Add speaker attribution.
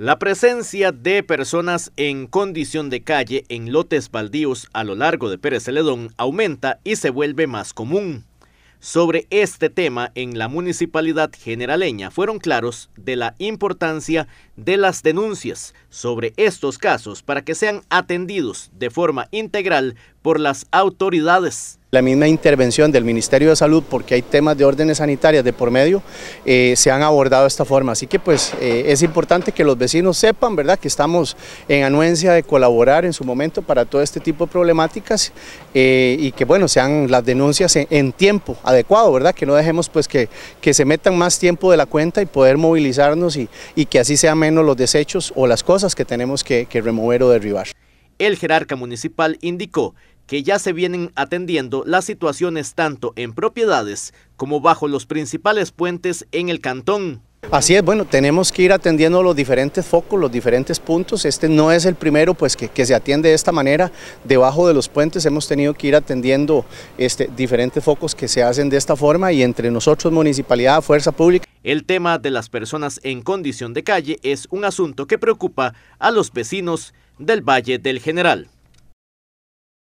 Speaker 1: La presencia de personas en condición de calle en lotes baldíos a lo largo de Pérez Celedón aumenta y se vuelve más común. Sobre este tema en la municipalidad generaleña fueron claros de la importancia de las denuncias sobre estos casos para que sean atendidos de forma integral por las autoridades.
Speaker 2: La misma intervención del Ministerio de Salud, porque hay temas de órdenes sanitarias de por medio, eh, se han abordado de esta forma. Así que pues eh, es importante que los vecinos sepan, ¿verdad?, que estamos en anuencia de colaborar en su momento para todo este tipo de problemáticas eh, y que, bueno, sean las denuncias en, tiempo adecuado, ¿verdad?, que no dejemos pues que, que se metan más tiempo de la cuenta y poder movilizarnos y, que así sean menos los desechos o las cosas que tenemos que, que remover o derribar.
Speaker 1: El jerarca municipal indicó que ya se vienen atendiendo las situaciones tanto en propiedades como bajo los principales puentes en el cantón.
Speaker 2: Así es, bueno, tenemos que ir atendiendo los diferentes focos, los diferentes puntos. Este no es el primero pues, que, se atiende de esta manera. Debajo de los puentes hemos tenido que ir atendiendo este, diferentes focos que se hacen de esta forma y entre nosotros, municipalidad, fuerza pública.
Speaker 1: El tema de las personas en condición de calle es un asunto que preocupa a los vecinos del Valle del General.